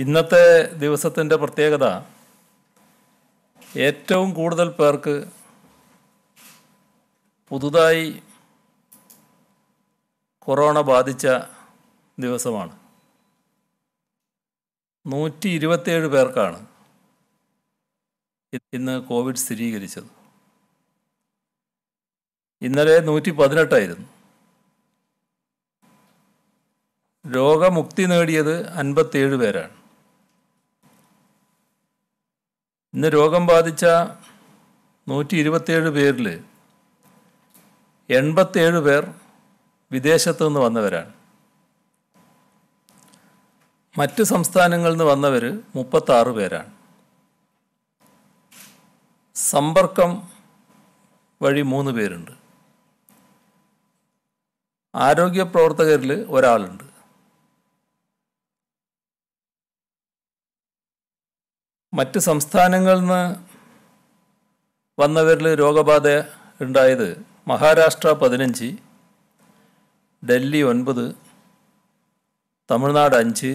ഇന്നത്തെ ദിവസത്തിൻ്റെ പ്രത്യേകത ഏറ്റവും കൂടുതൽ പേർക്ക് പുതുതായി കൊറോണ ബാധിച്ച ദിവസമാണ് നൂറ്റി ഇരുപത്തിയേഴ് പേർക്കാണ് ഇന്ന് കോവിഡ് സ്ഥിരീകരിച്ചത് ഇന്നലെ നൂറ്റി പതിനെട്ടായിരുന്നു രോഗമുക്തി നേടിയത് അൻപത്തിയേഴ് പേരാണ് ഇന്ന് രോഗം ബാധിച്ച നൂറ്റി ഇരുപത്തിയേഴ് പേരിൽ എൺപത്തേഴ് പേർ വിദേശത്തു നിന്ന് വന്നവരാണ് മറ്റ് സംസ്ഥാനങ്ങളിൽ നിന്ന് വന്നവർ മുപ്പത്താറ് പേരാണ് സമ്പർക്കം വഴി മൂന്ന് പേരുണ്ട് ആരോഗ്യ പ്രവർത്തകരിൽ ഒരാളുണ്ട് മറ്റ് സംസ്ഥാനങ്ങളിൽ നിന്ന് വന്നവരിൽ രോഗബാധ ഉണ്ടായത് മഹാരാഷ്ട്ര പതിനഞ്ച് ഡൽഹി ഒൻപത് തമിഴ്നാട് അഞ്ച്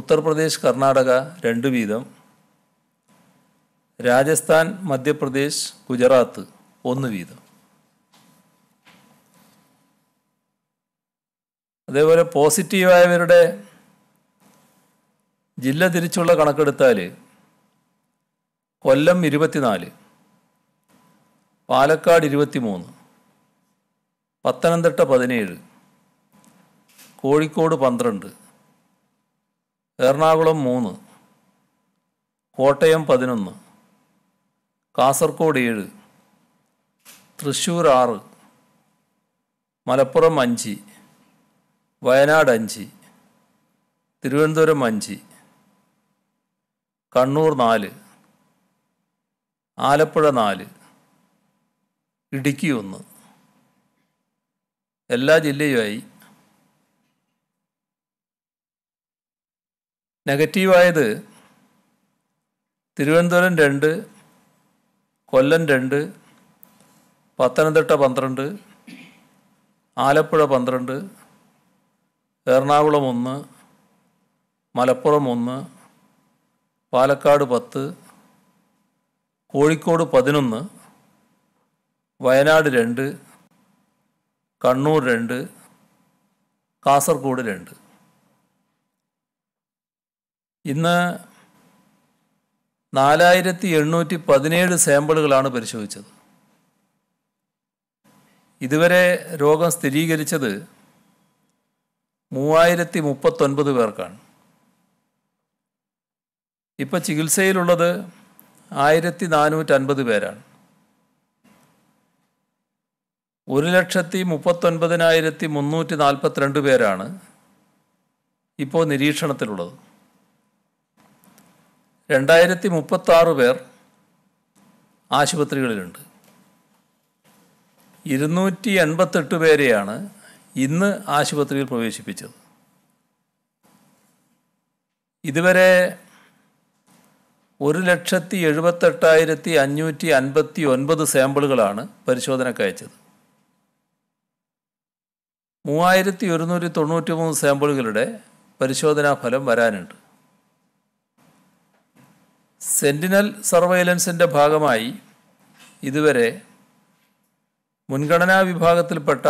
ഉത്തർപ്രദേശ് കർണാടക രണ്ട് വീതം രാജസ്ഥാൻ മധ്യപ്രദേശ് ഗുജറാത്ത് ഒന്ന് വീതം അതേപോലെ പോസിറ്റീവായവരുടെ ജില്ല തിരിച്ചുള്ള കണക്കെടുത്താൽ കൊല്ലം ഇരുപത്തിനാല് പാലക്കാട് ഇരുപത്തിമൂന്ന് പത്തനംതിട്ട പതിനേഴ് കോഴിക്കോട് പന്ത്രണ്ട് എറണാകുളം മൂന്ന് കോട്ടയം പതിനൊന്ന് കാസർഗോഡ് ഏഴ് തൃശ്ശൂർ ആറ് മലപ്പുറം അഞ്ച് വയനാട് അഞ്ച് തിരുവനന്തപുരം അഞ്ച് കണ്ണൂർ നാല് ആലപ്പുഴ നാല് ഇടുക്കി ഒന്ന് എല്ലാ ജില്ലയുമായി നെഗറ്റീവായത് തിരുവനന്തപുരം രണ്ട് കൊല്ലം രണ്ട് പത്തനംതിട്ട പന്ത്രണ്ട് ആലപ്പുഴ പന്ത്രണ്ട് എറണാകുളം ഒന്ന് മലപ്പുറം ഒന്ന് പാലക്കാട് പത്ത് കോഴിക്കോട് പതിനൊന്ന് വയനാട് രണ്ട് കണ്ണൂർ രണ്ട് കാസർഗോഡ് രണ്ട് ഇന്ന് നാലായിരത്തി എണ്ണൂറ്റി പതിനേഴ് സാമ്പിളുകളാണ് പരിശോധിച്ചത് ഇതുവരെ രോഗം സ്ഥിരീകരിച്ചത് മൂവായിരത്തി മുപ്പത്തൊൻപത് പേർക്കാണ് ഇപ്പം ചികിത്സയിലുള്ളത് ആയിരത്തി നാനൂറ്റൻപത് പേരാണ് ഒരു ലക്ഷത്തി മുപ്പത്തൊൻപതിനായിരത്തി മുന്നൂറ്റി നാൽപ്പത്തിരണ്ട് പേരാണ് ഇപ്പോൾ നിരീക്ഷണത്തിലുള്ളത് രണ്ടായിരത്തി മുപ്പത്താറ് പേർ ആശുപത്രികളിലുണ്ട് ഇരുന്നൂറ്റി എൺപത്തെട്ട് പേരെയാണ് ഇന്ന് ആശുപത്രിയിൽ പ്രവേശിപ്പിച്ചത് ഇതുവരെ ഒരു ലക്ഷത്തി എഴുപത്തെട്ടായിരത്തി അഞ്ഞൂറ്റി അൻപത്തി ഒൻപത് സാമ്പിളുകളാണ് പരിശോധനയ്ക്ക് അയച്ചത് മൂവായിരത്തി ഒരുന്നൂറ്റി തൊണ്ണൂറ്റി മൂന്ന് സാമ്പിളുകളുടെ പരിശോധനാ ഫലം വരാനുണ്ട് സെൻറ്റിനൽ സർവൈലൻസിൻ്റെ ഭാഗമായി ഇതുവരെ മുൻഗണനാ വിഭാഗത്തിൽപ്പെട്ട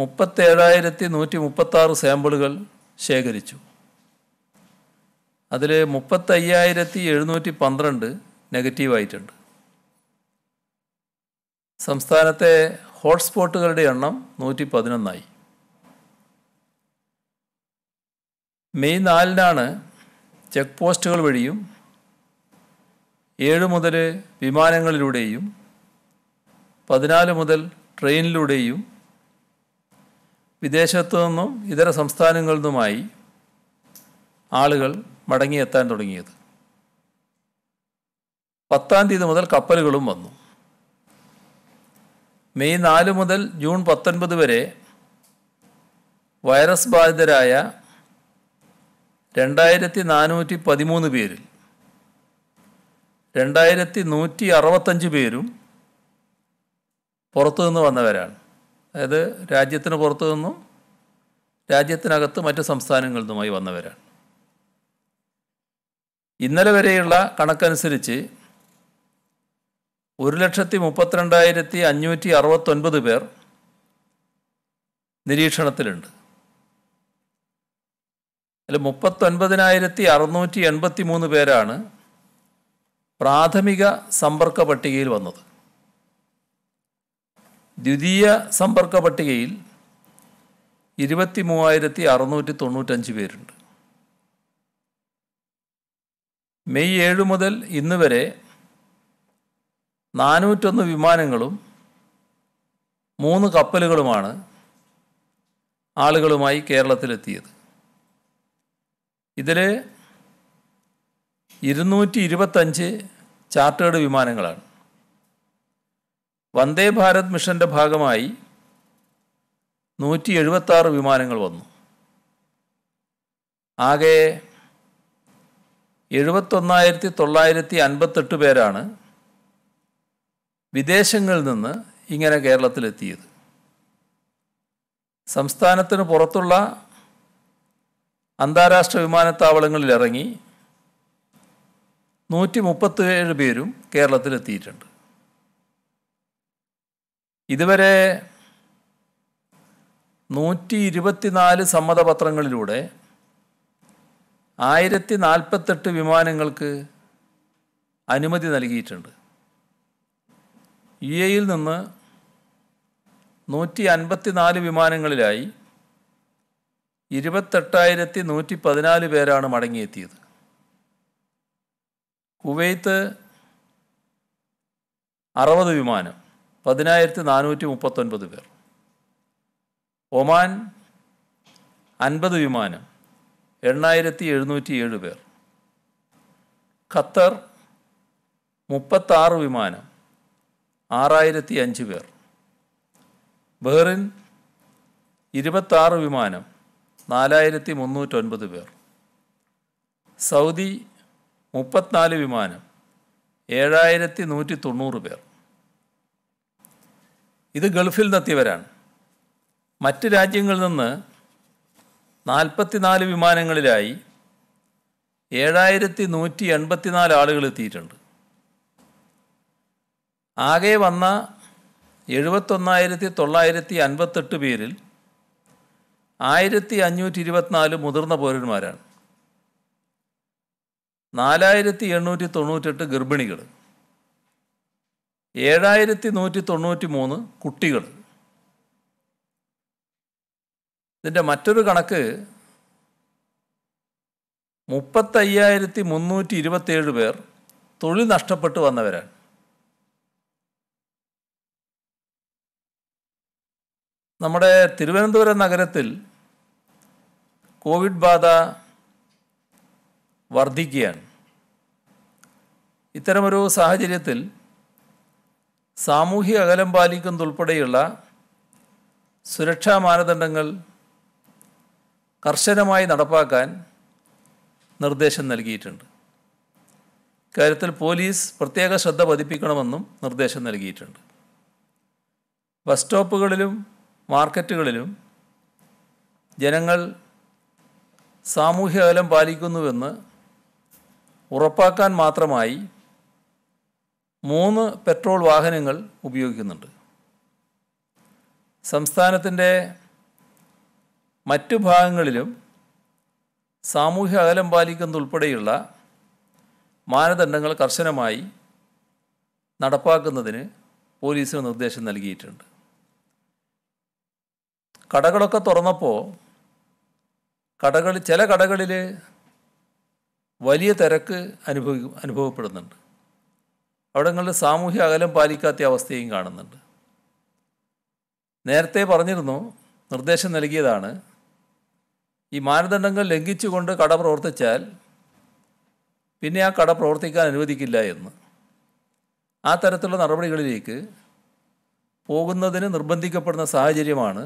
മുപ്പത്തേഴായിരത്തി നൂറ്റി മുപ്പത്താറ് സാമ്പിളുകൾ ശേഖരിച്ചു അതിൽ മുപ്പത്തയ്യായിരത്തി എഴുന്നൂറ്റി പന്ത്രണ്ട് നെഗറ്റീവായിട്ടുണ്ട് സംസ്ഥാനത്തെ ഹോട്ട്സ്പോട്ടുകളുടെ എണ്ണം നൂറ്റി പതിനൊന്നായി മെയ് നാലിനാണ് ചെക്ക് പോസ്റ്റുകൾ വഴിയും ഏഴ് മുതൽ വിമാനങ്ങളിലൂടെയും പതിനാല് മുതൽ ട്രെയിനിലൂടെയും വിദേശത്തു നിന്നും ഇതര സംസ്ഥാനങ്ങളിൽ നിന്നുമായി ആളുകൾ മടങ്ങിയെത്താൻ തുടങ്ങിയത് പത്താം തീയതി മുതൽ കപ്പലുകളും വന്നു മെയ് നാല് മുതൽ ജൂൺ പത്തൊൻപത് വരെ വൈറസ് ബാധിതരായ രണ്ടായിരത്തി നാനൂറ്റി പതിമൂന്ന് പേരിൽ രണ്ടായിരത്തി നൂറ്റി അറുപത്തഞ്ച് പേരും പുറത്തുനിന്ന് വന്നവരാണ് അതായത് രാജ്യത്തിന് പുറത്തു നിന്നും രാജ്യത്തിനകത്ത് മറ്റ് സംസ്ഥാനങ്ങളിൽ നിന്നുമായി വന്നവരാണ് ഇന്നലെ വരെയുള്ള കണക്കനുസരിച്ച് ഒരു ലക്ഷത്തി മുപ്പത്തിരണ്ടായിരത്തി അഞ്ഞൂറ്റി അറുപത്തൊൻപത് പേർ നിരീക്ഷണത്തിലുണ്ട് അതിൽ മുപ്പത്തൊൻപതിനായിരത്തി അറുന്നൂറ്റി എൺപത്തി മൂന്ന് പേരാണ് പ്രാഥമിക സമ്പർക്ക പട്ടികയിൽ വന്നത് ദ്വിതീയ സമ്പർക്ക പട്ടികയിൽ ഇരുപത്തി മൂവായിരത്തി അറുന്നൂറ്റി തൊണ്ണൂറ്റഞ്ച് പേരുണ്ട് മെയ് ഏഴ് മുതൽ ഇന്ന് വരെ നാനൂറ്റൊന്ന് വിമാനങ്ങളും മൂന്ന് കപ്പലുകളുമാണ് ആളുകളുമായി കേരളത്തിലെത്തിയത് ഇതിൽ ഇരുന്നൂറ്റി ഇരുപത്തഞ്ച് ചാർട്ടേഡ് വിമാനങ്ങളാണ് വന്ദേ ഭാരത് മിഷൻ്റെ ഭാഗമായി നൂറ്റി എഴുപത്താറ് വിമാനങ്ങൾ വന്നു ആകെ എഴുപത്തൊന്നായിരത്തി തൊള്ളായിരത്തി അൻപത്തെട്ട് പേരാണ് വിദേശങ്ങളിൽ നിന്ന് ഇങ്ങനെ കേരളത്തിലെത്തിയത് സംസ്ഥാനത്തിന് പുറത്തുള്ള അന്താരാഷ്ട്ര വിമാനത്താവളങ്ങളിൽ ഇറങ്ങി നൂറ്റി മുപ്പത്തിയേഴ് പേരും കേരളത്തിലെത്തിയിട്ടുണ്ട് ഇതുവരെ നൂറ്റി ഇരുപത്തിനാല് സമ്മതപത്രങ്ങളിലൂടെ ആയിരത്തി നാൽപ്പത്തെട്ട് വിമാനങ്ങൾക്ക് അനുമതി നൽകിയിട്ടുണ്ട് യു എയിൽ നിന്ന് നൂറ്റി അൻപത്തി നാല് വിമാനങ്ങളിലായി ഇരുപത്തെട്ടായിരത്തി നൂറ്റി പതിനാല് പേരാണ് മടങ്ങിയെത്തിയത് കുവൈത്ത് അറുപത് വിമാനം പതിനായിരത്തി നാനൂറ്റി മുപ്പത്തൊൻപത് പേർ ഒമാൻ അൻപത് വിമാനം എണ്ണായിരത്തി എഴുന്നൂറ്റി ഏഴ് പേർ ഖത്തർ മുപ്പത്താറ് വിമാനം ആറായിരത്തി അഞ്ച് പേർ ബഹ്റിൻ ഇരുപത്താറ് വിമാനം നാലായിരത്തി മുന്നൂറ്റൊൻപത് പേർ സൗദി മുപ്പത്തിനാല് വിമാനം ഏഴായിരത്തി നൂറ്റി തൊണ്ണൂറ് പേർ ഇത് ഗൾഫിൽ നിന്നെത്തിയവരാണ് മറ്റ് രാജ്യങ്ങളിൽ നിന്ന് നാൽപ്പത്തിനാല് വിമാനങ്ങളിലായി ഏഴായിരത്തി നൂറ്റി എൺപത്തിനാല് ആളുകൾ എത്തിയിട്ടുണ്ട് ആകെ വന്ന എഴുപത്തൊന്നായിരത്തി തൊള്ളായിരത്തി അൻപത്തെട്ട് പേരിൽ ആയിരത്തി അഞ്ഞൂറ്റി ഇരുപത്തിനാല് മുതിർന്ന പൗരന്മാരാണ് നാലായിരത്തി എണ്ണൂറ്റി തൊണ്ണൂറ്റെട്ട് ഗർഭിണികൾ ഏഴായിരത്തി നൂറ്റി തൊണ്ണൂറ്റി മൂന്ന് കുട്ടികൾ ഇതിൻ്റെ മറ്റൊരു കണക്ക് മുപ്പത്തയ്യായിരത്തി മുന്നൂറ്റി ഇരുപത്തേഴ് പേർ തൊഴിൽ നഷ്ടപ്പെട്ടു വന്നവരാണ് നമ്മുടെ തിരുവനന്തപുരം നഗരത്തിൽ കോവിഡ് ബാധ വർദ്ധിക്കുകയാണ് ഇത്തരമൊരു സാഹചര്യത്തിൽ സാമൂഹിക അകലം പാലിക്കുന്നതുൾപ്പെടെയുള്ള സുരക്ഷാ മാനദണ്ഡങ്ങൾ കർശനമായി നടപ്പാക്കാൻ നിർദ്ദേശം നൽകിയിട്ടുണ്ട് കാര്യത്തിൽ പോലീസ് പ്രത്യേക ശ്രദ്ധ പതിപ്പിക്കണമെന്നും നിർദ്ദേശം നൽകിയിട്ടുണ്ട് ബസ് സ്റ്റോപ്പുകളിലും മാർക്കറ്റുകളിലും ജനങ്ങൾ സാമൂഹ്യ അകലം പാലിക്കുന്നുവെന്ന് ഉറപ്പാക്കാൻ മാത്രമായി മൂന്ന് പെട്രോൾ വാഹനങ്ങൾ ഉപയോഗിക്കുന്നുണ്ട് സംസ്ഥാനത്തിൻ്റെ മറ്റു ഭാഗങ്ങളിലും സാമൂഹ്യ അകലം പാലിക്കുന്നതുൾപ്പെടെയുള്ള മാനദണ്ഡങ്ങൾ കർശനമായി നടപ്പാക്കുന്നതിന് പോലീസിന് നിർദ്ദേശം നൽകിയിട്ടുണ്ട് കടകളൊക്കെ തുറന്നപ്പോൾ കടകൾ ചില കടകളിൽ വലിയ തിരക്ക് അനുഭവി അനുഭവപ്പെടുന്നുണ്ട് അവിടങ്ങളിൽ സാമൂഹ്യ അകലം പാലിക്കാത്ത അവസ്ഥയും കാണുന്നുണ്ട് നേരത്തെ പറഞ്ഞിരുന്നു നിർദ്ദേശം നൽകിയതാണ് ഈ മാനദണ്ഡങ്ങൾ ലംഘിച്ചുകൊണ്ട് കട പ്രവർത്തിച്ചാൽ പിന്നെ ആ കട പ്രവർത്തിക്കാൻ അനുവദിക്കില്ല എന്ന് ആ തരത്തിലുള്ള നടപടികളിലേക്ക് പോകുന്നതിന് നിർബന്ധിക്കപ്പെടുന്ന സാഹചര്യമാണ്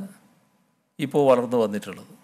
ഇപ്പോൾ വളർന്നു വന്നിട്ടുള്ളത്